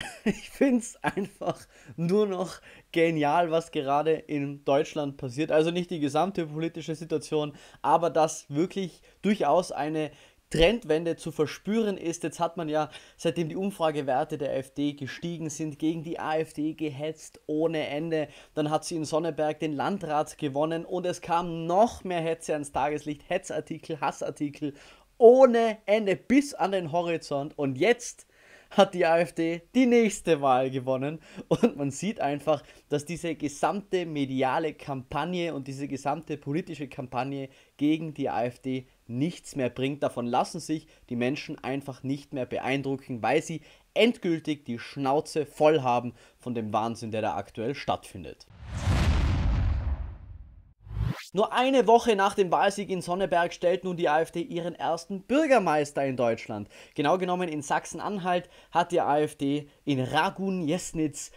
ich finde es einfach nur noch genial, was gerade in Deutschland passiert. Also nicht die gesamte politische Situation, aber dass wirklich durchaus eine Trendwende zu verspüren ist. Jetzt hat man ja, seitdem die Umfragewerte der AfD gestiegen sind, gegen die AfD gehetzt ohne Ende. Dann hat sie in Sonneberg den Landrat gewonnen und es kam noch mehr Hetze ans Tageslicht. Hetzartikel, Hassartikel ohne Ende bis an den Horizont. Und jetzt hat die AfD die nächste Wahl gewonnen. Und man sieht einfach, dass diese gesamte mediale Kampagne und diese gesamte politische Kampagne gegen die AfD nichts mehr bringt. Davon lassen sich die Menschen einfach nicht mehr beeindrucken, weil sie endgültig die Schnauze voll haben von dem Wahnsinn, der da aktuell stattfindet. Nur eine Woche nach dem Wahlsieg in Sonneberg stellt nun die AfD ihren ersten Bürgermeister in Deutschland. Genau genommen in Sachsen-Anhalt hat die AfD in Ragun-Jesnitz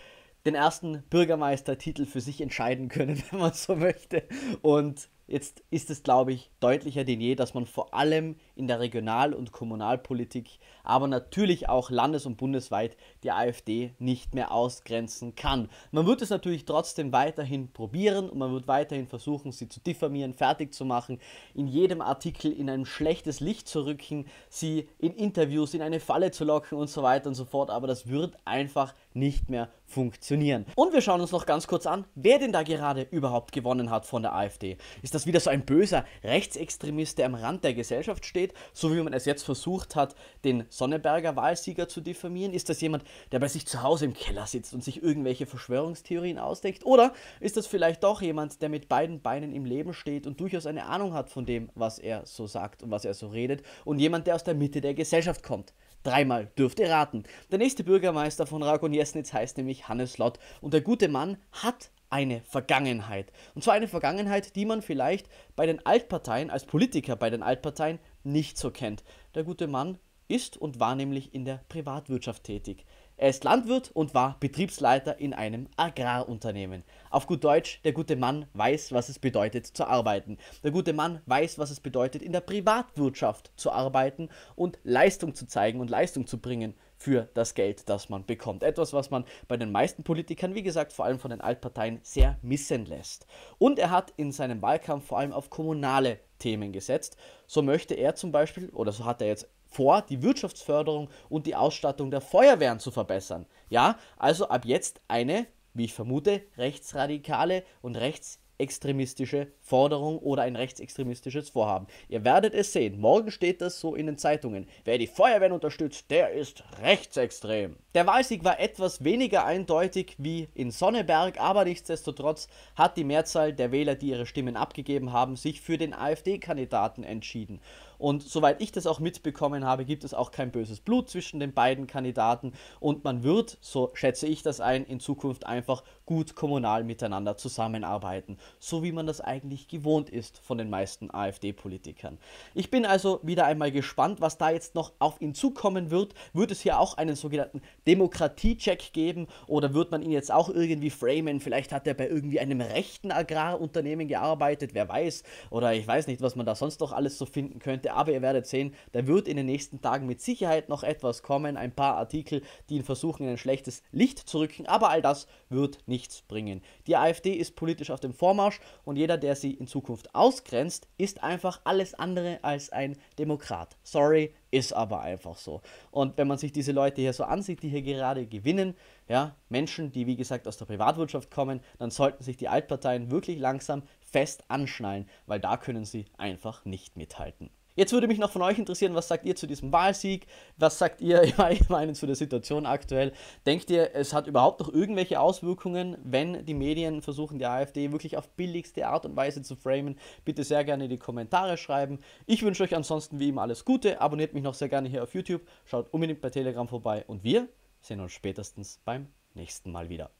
den ersten Bürgermeistertitel für sich entscheiden können, wenn man so möchte. Und Jetzt ist es, glaube ich, deutlicher denn je, dass man vor allem in der Regional- und Kommunalpolitik, aber natürlich auch landes- und bundesweit die AfD nicht mehr ausgrenzen kann. Man wird es natürlich trotzdem weiterhin probieren und man wird weiterhin versuchen, sie zu diffamieren, fertig zu machen, in jedem Artikel in ein schlechtes Licht zu rücken, sie in Interviews in eine Falle zu locken und so weiter und so fort, aber das wird einfach nicht mehr funktionieren. Und wir schauen uns noch ganz kurz an, wer denn da gerade überhaupt gewonnen hat von der AfD. Ist das dass wieder so ein böser Rechtsextremist, der am Rand der Gesellschaft steht, so wie man es jetzt versucht hat, den Sonneberger Wahlsieger zu diffamieren? Ist das jemand, der bei sich zu Hause im Keller sitzt und sich irgendwelche Verschwörungstheorien ausdenkt? Oder ist das vielleicht doch jemand, der mit beiden Beinen im Leben steht und durchaus eine Ahnung hat von dem, was er so sagt und was er so redet und jemand, der aus der Mitte der Gesellschaft kommt? Dreimal dürft ihr raten. Der nächste Bürgermeister von Ragon Jesnitz heißt nämlich Hannes Lott und der gute Mann hat eine Vergangenheit. Und zwar eine Vergangenheit, die man vielleicht bei den Altparteien, als Politiker bei den Altparteien, nicht so kennt. Der gute Mann ist und war nämlich in der Privatwirtschaft tätig. Er ist Landwirt und war Betriebsleiter in einem Agrarunternehmen. Auf gut Deutsch, der gute Mann weiß, was es bedeutet zu arbeiten. Der gute Mann weiß, was es bedeutet, in der Privatwirtschaft zu arbeiten und Leistung zu zeigen und Leistung zu bringen für das Geld, das man bekommt. Etwas, was man bei den meisten Politikern, wie gesagt, vor allem von den Altparteien, sehr missen lässt. Und er hat in seinem Wahlkampf vor allem auf kommunale Themen gesetzt. So möchte er zum Beispiel, oder so hat er jetzt vor, die Wirtschaftsförderung und die Ausstattung der Feuerwehren zu verbessern. Ja, also ab jetzt eine, wie ich vermute, rechtsradikale und rechts rechtsextremistische Forderung oder ein rechtsextremistisches Vorhaben. Ihr werdet es sehen. Morgen steht das so in den Zeitungen. Wer die Feuerwehr unterstützt, der ist rechtsextrem. Der Wahlsieg war etwas weniger eindeutig wie in Sonneberg, aber nichtsdestotrotz hat die Mehrzahl der Wähler, die ihre Stimmen abgegeben haben, sich für den AfD-Kandidaten entschieden. Und soweit ich das auch mitbekommen habe, gibt es auch kein böses Blut zwischen den beiden Kandidaten und man wird, so schätze ich das ein, in Zukunft einfach gut kommunal miteinander zusammenarbeiten, so wie man das eigentlich gewohnt ist von den meisten AfD-Politikern. Ich bin also wieder einmal gespannt, was da jetzt noch auf ihn zukommen wird. Wird es hier auch einen sogenannten Demokratie-Check geben oder wird man ihn jetzt auch irgendwie framen? Vielleicht hat er bei irgendwie einem rechten Agrarunternehmen gearbeitet, wer weiß, oder ich weiß nicht, was man da sonst noch alles so finden könnte aber ihr werdet sehen, da wird in den nächsten Tagen mit Sicherheit noch etwas kommen, ein paar Artikel, die ihn versuchen, in ein schlechtes Licht zu rücken, aber all das wird nichts bringen. Die AfD ist politisch auf dem Vormarsch und jeder, der sie in Zukunft ausgrenzt, ist einfach alles andere als ein Demokrat. Sorry, ist aber einfach so. Und wenn man sich diese Leute hier so ansieht, die hier gerade gewinnen, ja, Menschen, die wie gesagt aus der Privatwirtschaft kommen, dann sollten sich die Altparteien wirklich langsam fest anschnallen, weil da können sie einfach nicht mithalten. Jetzt würde mich noch von euch interessieren, was sagt ihr zu diesem Wahlsieg? Was sagt ihr im Allgemeinen zu der Situation aktuell? Denkt ihr, es hat überhaupt noch irgendwelche Auswirkungen, wenn die Medien versuchen, die AfD wirklich auf billigste Art und Weise zu framen? Bitte sehr gerne in die Kommentare schreiben. Ich wünsche euch ansonsten wie immer alles Gute. Abonniert mich noch sehr gerne hier auf YouTube. Schaut unbedingt bei Telegram vorbei und wir sehen uns spätestens beim nächsten Mal wieder.